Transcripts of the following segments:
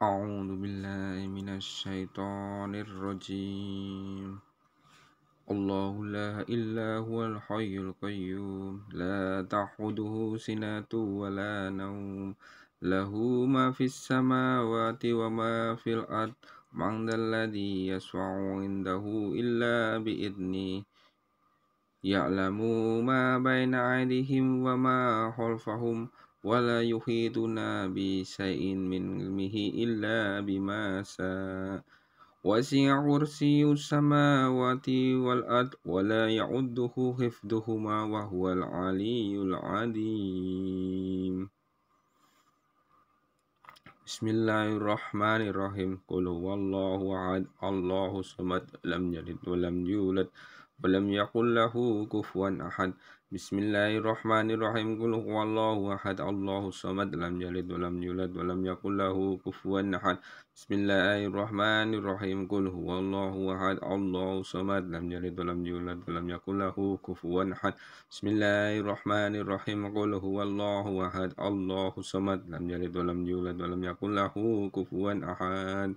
أعوذ بالله من الشيطان الرجيم الله لا إلا هو الحي القيوم لا تأخذه سنة ولا نوم له ما في السماوات وما في الأرض من ذا الذي يشفع عنده إلا بإذنه يعلم ما بين أيديهم وما خلفهم ولا يحيطنا بشيء من علمه إلا بما شاء وسع كرسي السماوات والأرض ولا يعده حفظهما وهو العلي العظيم بسم الله الرحمن الرحيم قل هو الله أحد الله الصمد لم يلد ولم يولد ولم يقل له كفوا أحد بسم الله الرحمن الرحيم قل هو الله أحد الله الصمد لم يلد ولم يولد ولم يقل له كفوا أحد بسم الله الرحمن الرحيم قل هو الله أحد الله الصمد لم يلد ولم يولد ولم يقل له كفوا أحد بسم الله الرحمن الرحيم قل هو الله أحد الله الصمد لم يلد ولم يولد ولم يقل له كفوا أحد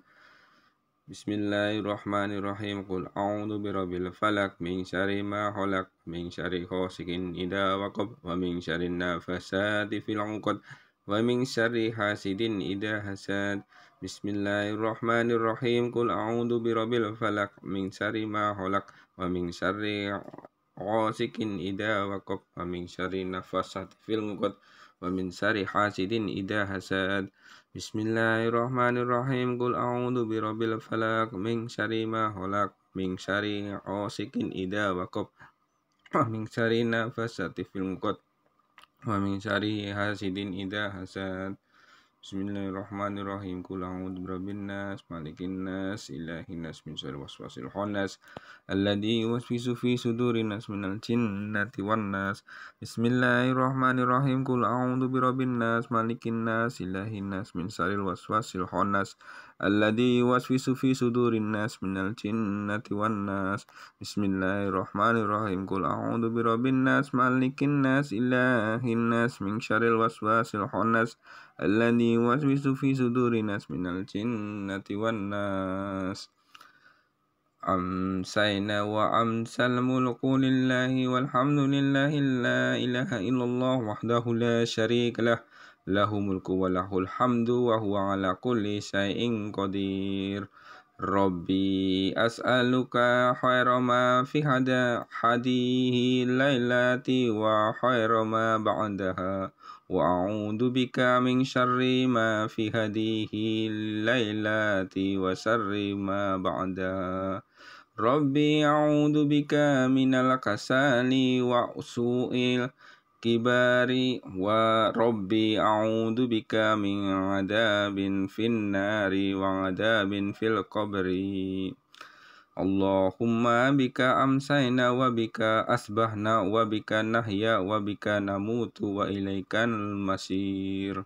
بسم الله الرحمن الرحيم قل أعوذ برب الفلق من شر ما خلق من شر غاسق إذا وقب ومن شر النافسات في العقد ومن شر حاسد إذا حسد بسم الله الرحمن الرحيم قل أعوذ برب الفلق من شر ما خلق ومن شر غاسق إذا وقب ومن شر النافسات في العقد ومن شر حاسد إذا حسد بسم الله الرحمن الرحيم قل أعوذ برب الفلق من شر ما خلق من شر عاسق إذا وقب ومن شر نفسات في المقد ومن شر حاسد إذا حسد بسم الله الرحمن الرحيم قل أعوذ برب الناس مالك الناس إله الناس من شر الوسواس الحناس الذي يوسوس في صدور الناس من الجنة والناس بسم الله الرحمن الرحيم قل أعوذ برب الناس مالك الناس إله الناس من شر الوسواس الحناس الذي يوسوس في صدور الناس من الجنة والناس بسم الله الرحمن الرحيم قل أعوذ برب الناس مالك الناس إله الناس من شر الوسواس الحناس الذي يوسوس في صدور الناس من الجنة والناس أمسينا وأمسى الملك لله والحمد لله لا إله إلا الله وحده لا شريك له له ملك وله الحمد وهو على كل شيء قدير ربي أسألك خير ما في هذا هذه الليلة وخير ما بعدها وأعوذ بك من شر ما في هذه الليلة وشر ما بعدها ربي أعوذ بك من الكسل وسوء kibari wa rabbi a'udhu bika min adabin fin nari wa adabin fil qabri Allahumma bika amsayna wa bika asbahna wa bika nahya wa bika namutu wa ilaikan masir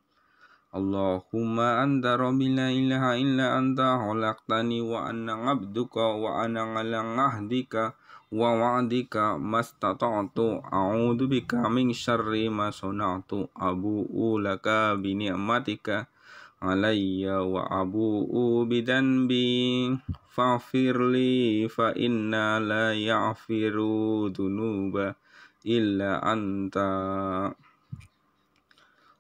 اللهم أنت ربي لا إله إلا أنت خلقتني وأنا عبدك وأنا على عهدك ووعدك ما استطعت أعوذ بك من شر ما صنعت أبوء لك بنعمتك علي وأبوء بذنبي فاغفر لي فإنا لا يغفر ذنوب إلا أنت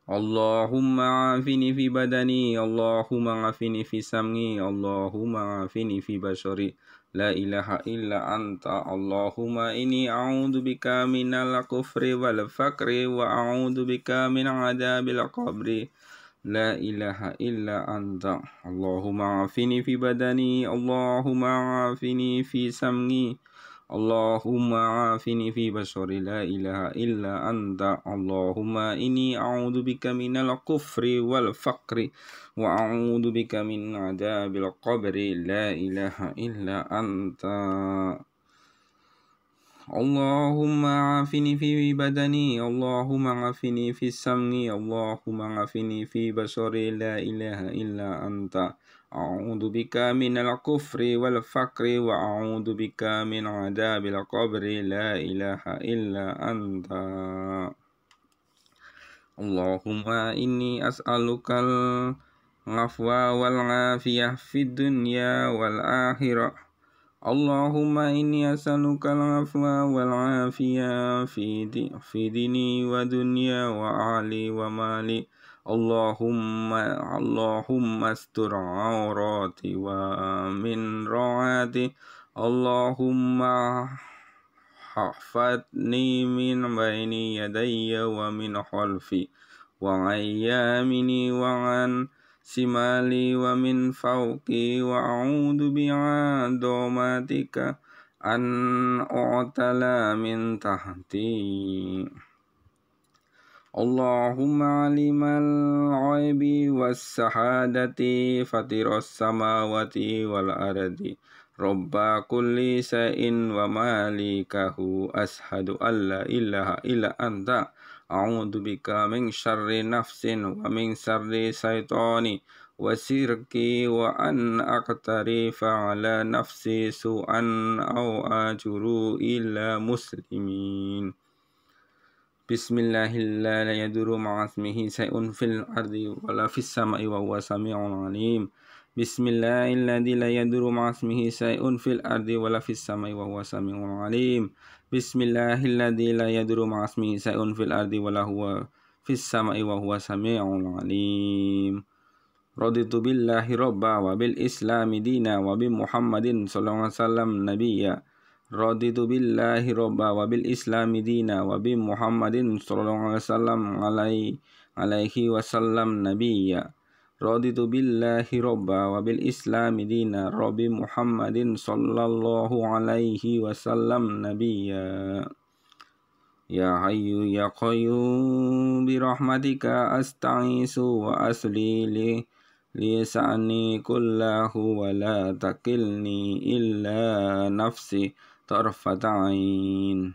اللهم عافني في بدني اللهم عافني في سمعي اللهم عافني في بشري لا إله إلا أنت اللهم إني أعوذ بك من الكفر والفقر وأعوذ بك من عذاب القبر لا إله إلا أنت اللهم عافني في بدني اللهم عافني في سمعي اللهم عافني في بشري لا إله إلا أنت اللهم إني أعوذ بك من الكفر والفقر وأعوذ بك من عذاب القبر لا إله إلا أنت اللهم عافني في بدني اللهم عافني في سمي اللهم عافني في بشري لا إله إلا أنت أعوذ بك من الكفر والفقر وأعوذ بك من عذاب القبر لا إله إلا أنت اللهم إني أسألك العفو والعافية في الدنيا والآخرة اللهم إني أسألك العفو والعافية في, دي في ديني ودنيا وعلي ومالي اللهم اللهم استر عوراتي ومن رعاتي اللهم احفظني من بين يدي ومن خلفي وعن يميني وعن شمالي ومن فوقي وأعوذ بعظمتك أن أعتلى من تحتي اللهم علم الغيب والشهادة فطر السماوات والأرض رب كل شيء ومالكه أشهد أن لا إله إلا أنت أعوذ بك من شر نفس ومن شر شيطان وسيركي وأن أقترف على نفسي سوءا أو أجر إلا مسلمين بسم الله لا يدور مع اسمه شيء في الأرض ولا في السماء وهو سميع عليم بسم الله الذي لا يدور مع اسمه شيء في الأرض ولا في السماء وهو سميع عليم بسم الله الذي لا يدور مع اسمه شيء في الأرض ولا هو في السماء وهو سميع عليم رضيت بالله ربا وبالإسلام دينا وبمحمد صلى الله عليه وسلم نبيا رضيت بالله ربا وبالإسلام دينا وبمحمد صلى الله عليه وسلم عليه وسلم نبيا رضيت بالله ربا وبالإسلام دينا رب محمد صلى الله عليه وسلم نبيا يا حي يا قيوم برحمتك أستعيس وأسلي لي ليسعني كله ولا تكلني إلا نفسي طرفة عين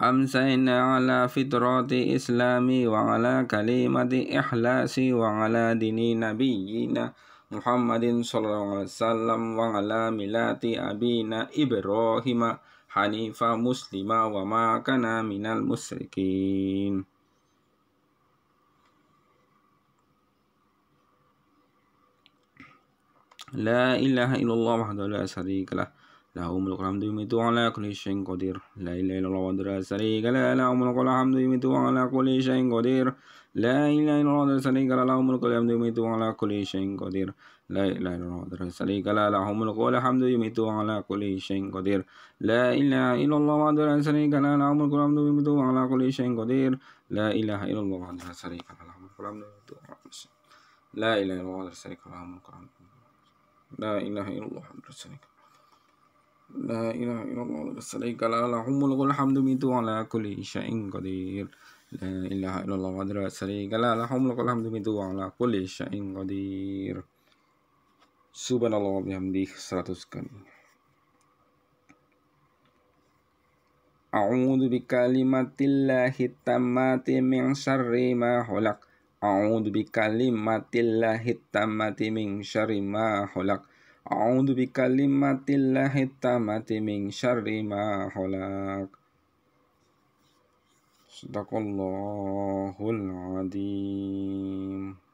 أمسينا على فطرة إسلامي وعلى كلمة إخلاصي وعلى دين نبينا محمد صلى الله عليه وسلم وعلى ملة أبينا إبراهيم حنيفا مسلما وما كان من المشركين لا إله إلا الله وحده لا شريك له له ملك الحمد يميت على كل شيء قدير لا إله إلا الله وحده لا شريك له له ملك الحمد يميت على كل شيء قدير لا إله إلا الله وحده لا شريك له له ملك الحمد يميت على كل شيء قدير لا إله إلا الله وحده لا شريك له له ملك الحمد يميت على كل شيء قدير لا إله إلا الله وحده لا شريك له له ملك الحمد يميت على كل شيء قدير لا إله إلا الله وحده لا شريك له له ملك الحمد يميت على كل شيء لا إله إلا الله وحده لا شريك له له ملك الحمد لا إله إلا الله وحده لا شريك له La ilaha illallah. الله ولا شريك له له الملك والحمد من على كل شيء قدير la إله إلا الله وحده لا شريك Subhanallah wa bihamdih 100 kali. A'udzu bi kalimatillahi tammati min syarri ma khalaq. A'udzu bi tammati min syarri ma khalaq. أعوذ بكلمات الله التامة من شر ما خلق صدق الله العظيم